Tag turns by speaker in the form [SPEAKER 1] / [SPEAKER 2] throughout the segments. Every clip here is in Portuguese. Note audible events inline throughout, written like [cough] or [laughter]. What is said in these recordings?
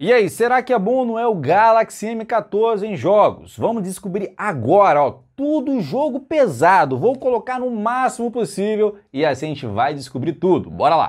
[SPEAKER 1] E aí, será que é bom ou não é o Galaxy M14 em jogos? Vamos descobrir agora, ó, tudo jogo pesado, vou colocar no máximo possível e assim a gente vai descobrir tudo, bora lá!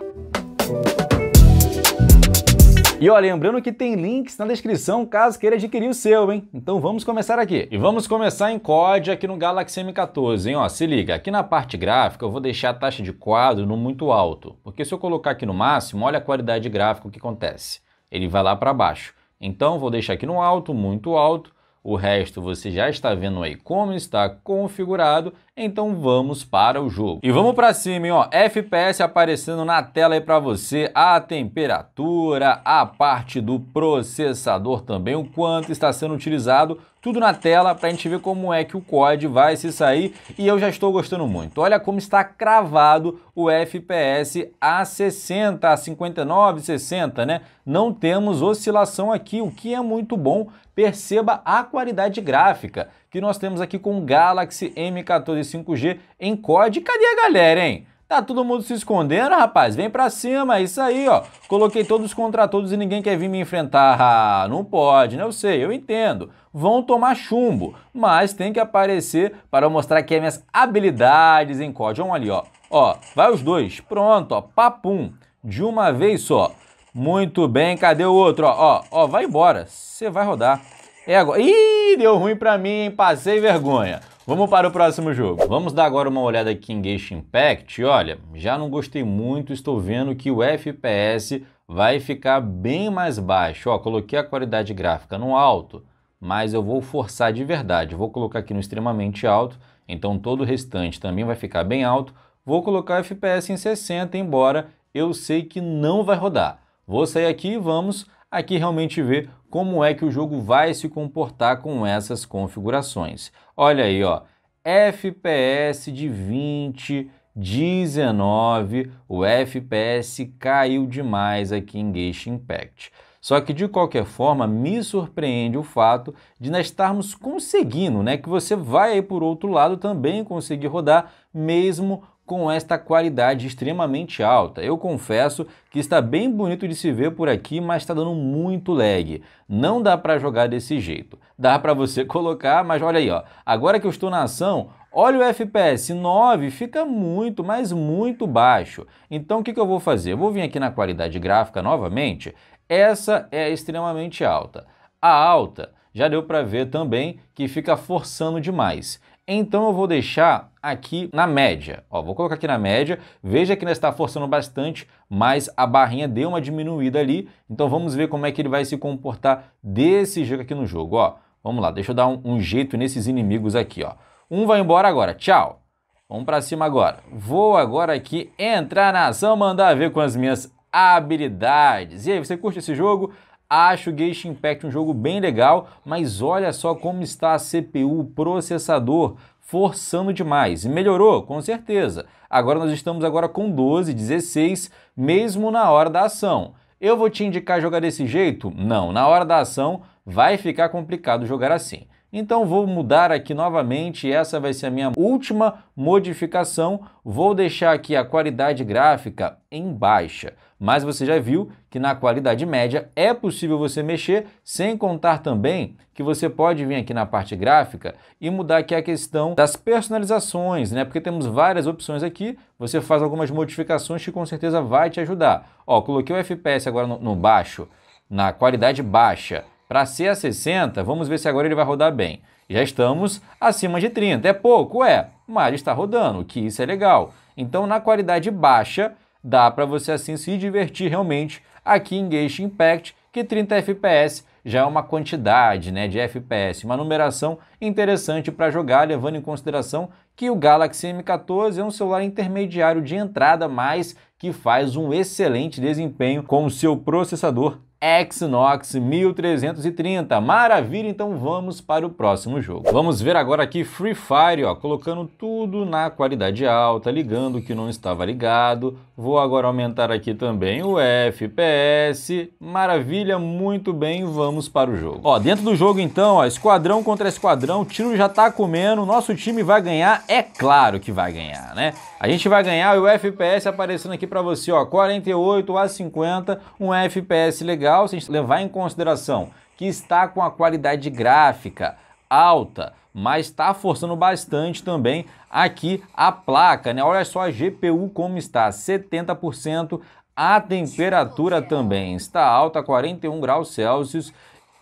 [SPEAKER 1] E ó, lembrando que tem links na descrição caso queira adquirir o seu, hein? Então vamos começar aqui. E vamos começar em COD aqui no Galaxy M14, hein? Ó, se liga, aqui na parte gráfica eu vou deixar a taxa de quadro no muito alto, porque se eu colocar aqui no máximo, olha a qualidade gráfica o que acontece ele vai lá para baixo. Então vou deixar aqui no alto, muito alto. O resto você já está vendo aí como está configurado então vamos para o jogo. E vamos para cima, hein, ó. FPS aparecendo na tela aí para você, a temperatura, a parte do processador também, o quanto está sendo utilizado tudo na tela para a gente ver como é que o COD vai se sair e eu já estou gostando muito. Olha como está cravado o FPS a 60, a 59, 60, né? Não temos oscilação aqui, o que é muito bom. Perceba a qualidade gráfica que nós temos aqui com o Galaxy M14 5G em COD. Cadê a galera, hein? Tá todo mundo se escondendo, rapaz? Vem pra cima, é isso aí, ó. Coloquei todos contra todos e ninguém quer vir me enfrentar. Ah, não pode, né? Eu sei, eu entendo. Vão tomar chumbo, mas tem que aparecer para mostrar que é minhas habilidades em COD. um ali, ó. Ó, vai os dois. Pronto, ó. Papum. De uma vez só. Muito bem, cadê o outro? Ó, ó, ó vai embora. Você vai rodar. É agora. Ih, deu ruim pra mim, hein? Passei vergonha. Vamos para o próximo jogo. Vamos dar agora uma olhada aqui em Gage Impact. Olha, já não gostei muito, estou vendo que o FPS vai ficar bem mais baixo. Ó, coloquei a qualidade gráfica no alto, mas eu vou forçar de verdade. Vou colocar aqui no extremamente alto, então todo o restante também vai ficar bem alto. Vou colocar o FPS em 60, embora eu sei que não vai rodar. Vou sair aqui e vamos aqui realmente ver como é que o jogo vai se comportar com essas configurações. Olha aí, ó, FPS de 20, 19, o FPS caiu demais aqui em Game Impact. Só que de qualquer forma, me surpreende o fato de nós estarmos conseguindo, né, que você vai aí por outro lado também conseguir rodar mesmo com esta qualidade extremamente alta. Eu confesso que está bem bonito de se ver por aqui, mas está dando muito lag. Não dá para jogar desse jeito. Dá para você [laughs] colocar, mas olha aí, ó. agora que eu estou na ação, olha o FPS 9, fica muito, mas muito baixo. Então o que, que eu vou fazer? Eu vou vir aqui na qualidade gráfica novamente. Essa é extremamente alta. A alta já deu para ver também que fica forçando demais. Então eu vou deixar aqui na média. Ó, vou colocar aqui na média. Veja que ainda está forçando bastante, mas a barrinha deu uma diminuída ali. Então vamos ver como é que ele vai se comportar desse jeito aqui no jogo. Ó, vamos lá, deixa eu dar um, um jeito nesses inimigos aqui. Ó. Um vai embora agora, tchau. Vamos para cima agora. Vou agora aqui entrar na ação, mandar ver com as minhas habilidades. E aí, você curte esse jogo? Acho o Genshin Impact um jogo bem legal, mas olha só como está a CPU, o processador, forçando demais. E melhorou, com certeza. Agora nós estamos agora com 12, 16, mesmo na hora da ação. Eu vou te indicar jogar desse jeito? Não, na hora da ação vai ficar complicado jogar assim. Então vou mudar aqui novamente, essa vai ser a minha última modificação. Vou deixar aqui a qualidade gráfica em baixa. Mas você já viu que na qualidade média é possível você mexer, sem contar também que você pode vir aqui na parte gráfica e mudar aqui a questão das personalizações, né? Porque temos várias opções aqui, você faz algumas modificações que com certeza vai te ajudar. Ó, coloquei o FPS agora no, no baixo, na qualidade baixa. Para ser a 60, vamos ver se agora ele vai rodar bem. Já estamos acima de 30. É pouco, é, mas está rodando, que isso é legal. Então, na qualidade baixa, dá para você assim se divertir realmente aqui em Gage Impact, que 30 FPS já é uma quantidade né, de FPS, uma numeração interessante para jogar, levando em consideração que o Galaxy M14 é um celular intermediário de entrada, mas que faz um excelente desempenho com o seu processador Exynox 1330. Maravilha, então vamos para o próximo jogo. Vamos ver agora aqui Free Fire, ó, colocando tudo na qualidade alta, ligando o que não estava ligado. Vou agora aumentar aqui também o FPS. Maravilha, muito bem, vamos para o jogo. Ó, dentro do jogo então, ó, esquadrão contra esquadrão, tiro já tá comendo, nosso time vai ganhar, é claro que vai ganhar, né? A gente vai ganhar o FPS aparecendo aqui para você, ó, 48 a 50, um FPS legal, se a gente levar em consideração que está com a qualidade gráfica alta, mas está forçando bastante também aqui a placa, né? Olha só a GPU como está, 70%, a temperatura também está alta, 41 graus Celsius,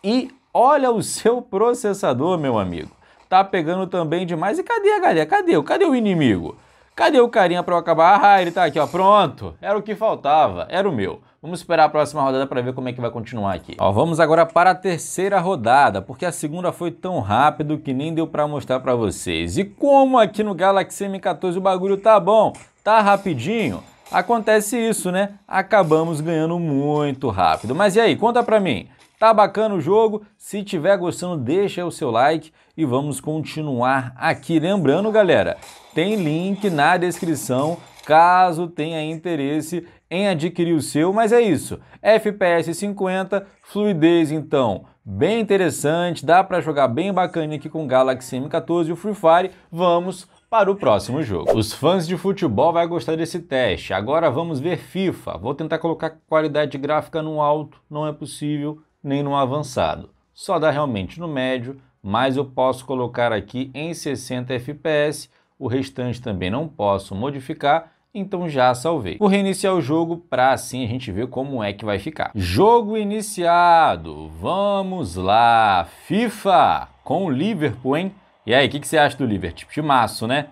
[SPEAKER 1] e olha o seu processador, meu amigo. Tá pegando também demais. E cadê a galera? Cadê? Cadê o inimigo? Cadê o carinha para eu acabar? Ah, ele tá aqui, ó. Pronto. Era o que faltava. Era o meu. Vamos esperar a próxima rodada para ver como é que vai continuar aqui. Ó, vamos agora para a terceira rodada, porque a segunda foi tão rápido que nem deu para mostrar para vocês. E como aqui no Galaxy M14 o bagulho tá bom, tá rapidinho, acontece isso, né? Acabamos ganhando muito rápido. Mas e aí, conta para mim. Tá bacana o jogo? Se tiver gostando, deixa o seu like e vamos continuar aqui. Lembrando, galera, tem link na descrição caso tenha interesse em adquirir o seu, mas é isso. FPS 50, fluidez então bem interessante, dá para jogar bem bacana aqui com o Galaxy M14 e o Free Fire. Vamos para o próximo jogo. Os fãs de futebol vai gostar desse teste. Agora vamos ver FIFA. Vou tentar colocar qualidade gráfica no alto, não é possível nem no avançado. Só dá realmente no médio, mas eu posso colocar aqui em 60 FPS, o restante também não posso modificar, então já salvei. Vou reiniciar o jogo para assim a gente ver como é que vai ficar. Jogo iniciado, vamos lá, FIFA com o Liverpool, hein? E aí, o que, que, você acha do Liverpool? Tipo, timaço, né?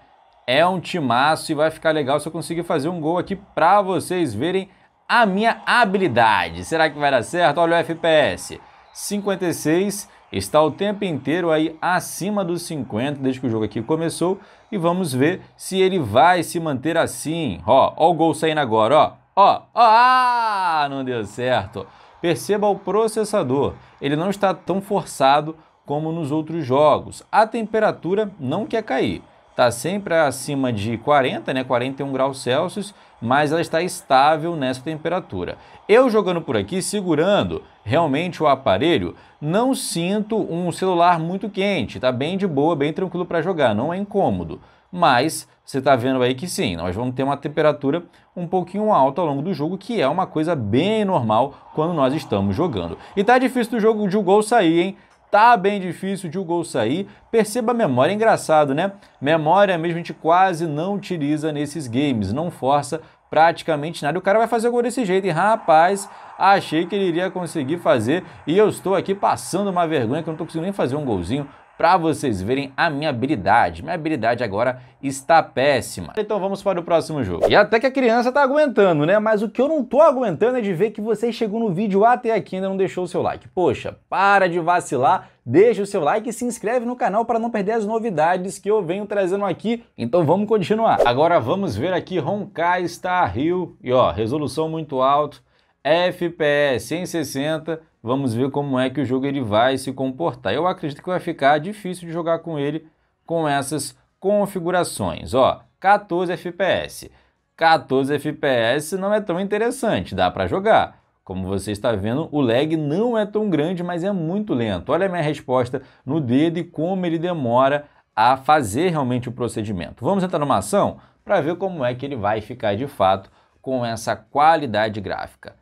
[SPEAKER 1] É um timaço e vai ficar legal se eu conseguir fazer um gol aqui para vocês verem a minha habilidade. Será que vai dar certo? Olha o FPS, 56, está o tempo inteiro aí acima dos 50 desde que o jogo aqui começou e vamos ver se ele vai se manter assim. Ó, ó o gol saindo agora, ó. Ó, ó, ah, não deu certo. Perceba o processador, ele não está tão forçado como nos outros jogos. A temperatura não quer cair está sempre acima de 40, né, 41 graus Celsius, mas ela está estável nessa temperatura. Eu jogando por aqui, segurando realmente o aparelho, não sinto um celular muito quente, está bem de boa, bem tranquilo para jogar, não é incômodo. Mas você está vendo aí que sim, nós vamos ter uma temperatura um pouquinho alta ao longo do jogo, que é uma coisa bem normal quando nós estamos jogando. E tá difícil do jogo de gol sair, hein? Tá bem difícil de o gol sair. Perceba a memória, é engraçado, né? Memória mesmo a gente quase não utiliza nesses games, não força praticamente nada. O cara vai fazer gol desse jeito. E rapaz, achei que ele iria conseguir fazer. E eu estou aqui passando uma vergonha que eu não estou conseguindo nem fazer um golzinho para vocês verem a minha habilidade. Minha habilidade agora está péssima. Então vamos para o próximo jogo. E até que a criança tá aguentando, né? Mas o que eu não tô aguentando é de ver que você chegou no vídeo até aqui e ainda não deixou o seu like. Poxa, para de vacilar, deixa o seu like e se inscreve no canal para não perder as novidades que eu venho trazendo aqui. Então vamos continuar. Agora vamos ver aqui Honkai Star Rio e ó, resolução muito alto, FPS em 60 Vamos ver como é que o jogo ele vai se comportar. Eu acredito que vai ficar difícil de jogar com ele com essas configurações. Ó, 14 FPS. 14 FPS não é tão interessante, dá para jogar. Como você está vendo, o lag não é tão grande, mas é muito lento. Olha a minha resposta no dedo e como ele demora a fazer realmente o procedimento. Vamos entrar numa ação para ver como é que ele vai ficar de fato com essa qualidade gráfica.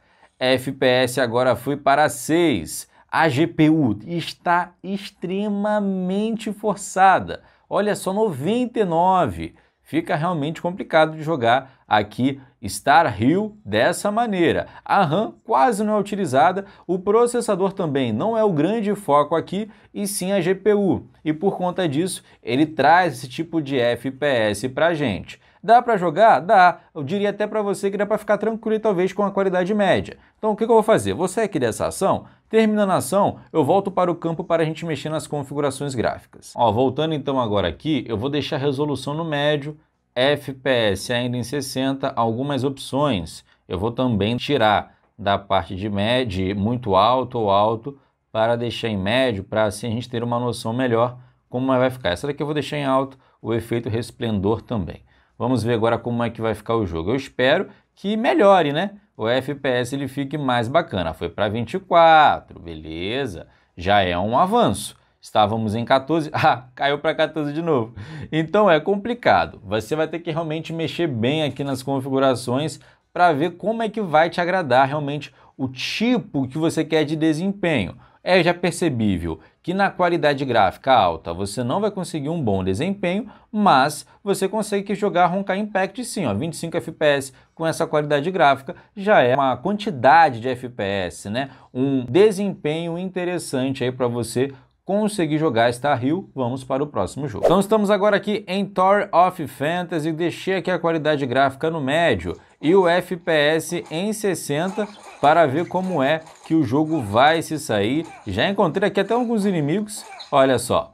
[SPEAKER 1] FPS agora foi para 6. A GPU está extremamente forçada. Olha só, 99. Fica realmente complicado de jogar aqui Star Hill dessa maneira. A RAM quase não é utilizada, o processador também não é o grande foco aqui, e sim a GPU. E por conta disso, ele traz esse tipo de FPS para a gente. Dá para jogar? Dá. Eu diria até para você que dá para ficar tranquilo talvez com a qualidade média. Então o que, que eu vou fazer? Você aqui dessa ação, terminando a ação, eu volto para o campo para a gente mexer nas configurações gráficas. Ó, voltando então agora aqui, eu vou deixar a resolução no médio, FPS ainda em 60, algumas opções. Eu vou também tirar da parte de médio, muito alto ou alto, para deixar em médio, para assim a gente ter uma noção melhor como vai ficar. Essa daqui eu vou deixar em alto, o efeito resplendor também. Vamos ver agora como é que vai ficar o jogo. Eu espero que melhore, né? O FPS ele fique mais bacana. Foi para 24, beleza. Já é um avanço. Estávamos em 14, [laughs] ah, caiu para 14 de novo. Então é complicado. Você vai ter que realmente mexer bem aqui nas configurações para ver como é que vai te agradar realmente o tipo que você quer de desempenho. É já percebível que na qualidade gráfica alta você não vai conseguir um bom desempenho, mas você consegue jogar Ronca Impact sim, ó, 25 FPS com essa qualidade gráfica já é uma quantidade de FPS, né? Um desempenho interessante aí para você conseguir jogar Star Hill, vamos para o próximo jogo. Então estamos agora aqui em Tower of Fantasy, deixei aqui a qualidade gráfica no médio e o FPS em 60 para ver como é que o jogo vai se sair. Já encontrei aqui até alguns inimigos. Olha só.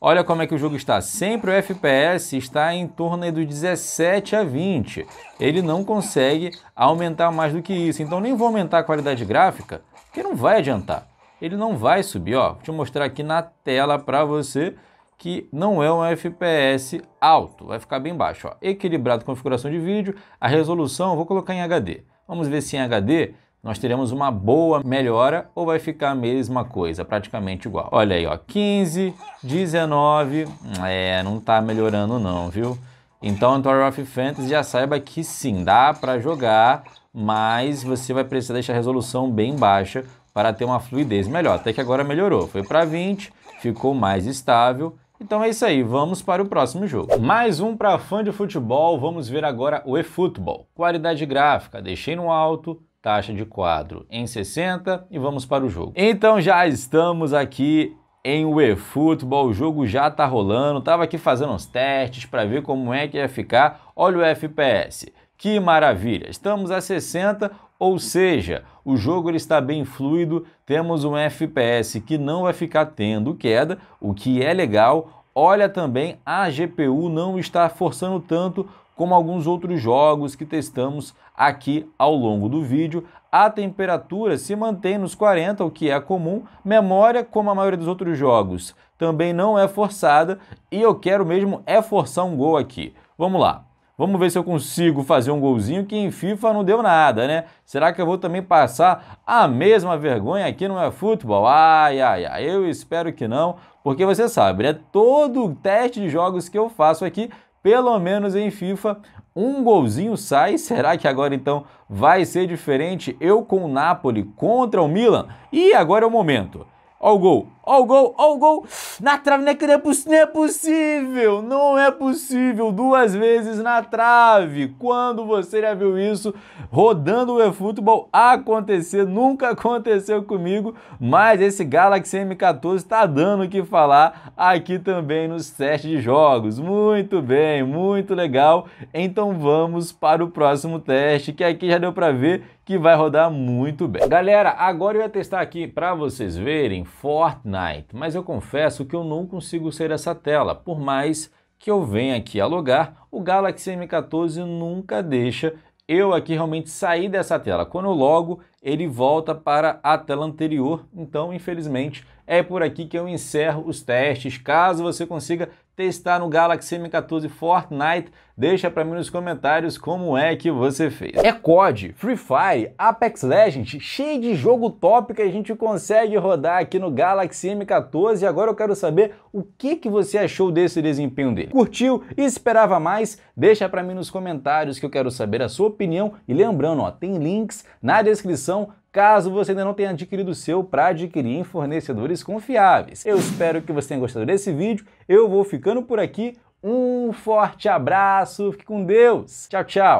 [SPEAKER 1] Olha como é que o jogo está. Sempre o FPS está em torno do 17 a 20. Ele não consegue aumentar mais do que isso. Então nem vou aumentar a qualidade gráfica, porque não vai adiantar. Ele não vai subir, ó. Vou te mostrar aqui na tela para você que não é um FPS alto, vai ficar bem baixo, ó. Equilibrado configuração de vídeo, a resolução vou colocar em HD. Vamos ver se em HD nós teremos uma boa melhora ou vai ficar a mesma coisa, praticamente igual. Olha aí, ó, 15, 19, é, não tá melhorando não, viu? Então, Tower of Fantasy já saiba que sim, dá para jogar, mas você vai precisar deixar a resolução bem baixa para ter uma fluidez melhor. Até que agora melhorou, foi para 20, ficou mais estável. Então é isso aí, vamos para o próximo jogo. Mais um para fã de futebol, vamos ver agora o eFootball. Qualidade gráfica, deixei no alto, taxa de quadro em 60 e vamos para o jogo. Então já estamos aqui em eFootball, o jogo já tá rolando, tava aqui fazendo uns testes para ver como é que ia ficar. Olha o FPS. Que maravilha! Estamos a 60, ou seja, o jogo ele está bem fluido, temos um FPS que não vai ficar tendo queda, o que é legal. Olha também, a GPU não está forçando tanto como alguns outros jogos que testamos aqui ao longo do vídeo. A temperatura se mantém nos 40, o que é comum. Memória, como a maioria dos outros jogos, também não é forçada. E eu quero mesmo é forçar um gol aqui. Vamos lá. Vamos ver se eu consigo fazer um golzinho que em FIFA não deu nada, né? Será que eu vou também passar a mesma vergonha aqui no é futebol? Ai, ai, ai, eu espero que não, porque você sabe, né? Todo teste de jogos que eu faço aqui pelo menos em FIFA, um golzinho sai. Será que agora então vai ser diferente? Eu com o Napoli contra o Milan? E agora é o momento. Olha o gol, olha o gol, olha o gol. Na trave, não é, que não, é não é possível, não é possível. Duas vezes na trave. Quando você já viu isso rodando o eFootball acontecer? Nunca aconteceu comigo, mas esse Galaxy M14 está dando o que falar aqui também nos testes de jogos. Muito bem, muito legal. Então vamos para o próximo teste, que aqui já deu para ver que vai rodar muito bem. Galera, agora eu ia testar aqui para vocês verem Fortnite, mas eu confesso que eu não consigo ser essa tela, por mais que eu venha aqui alugar, o Galaxy M14 nunca deixa eu aqui realmente sair dessa tela. Quando eu logo, ele volta para a tela anterior, então infelizmente é por aqui que eu encerro os testes. Caso você consiga testar no Galaxy M14 Fortnite? Deixa para mim nos comentários como é que você fez. É COD, Free Fire, Apex Legends, cheio de jogo top que a gente consegue rodar aqui no Galaxy M14 e agora eu quero saber o que, que você achou desse desempenho dele. Curtiu? Esperava mais? Deixa para mim nos comentários que eu quero saber a sua opinião e lembrando, ó, tem links na descrição caso você ainda não tenha adquirido o seu para adquirir em fornecedores confiáveis. Eu espero que você tenha gostado desse vídeo. Eu vou ficando por aqui. Um forte abraço, fique com Deus. Tchau, tchau.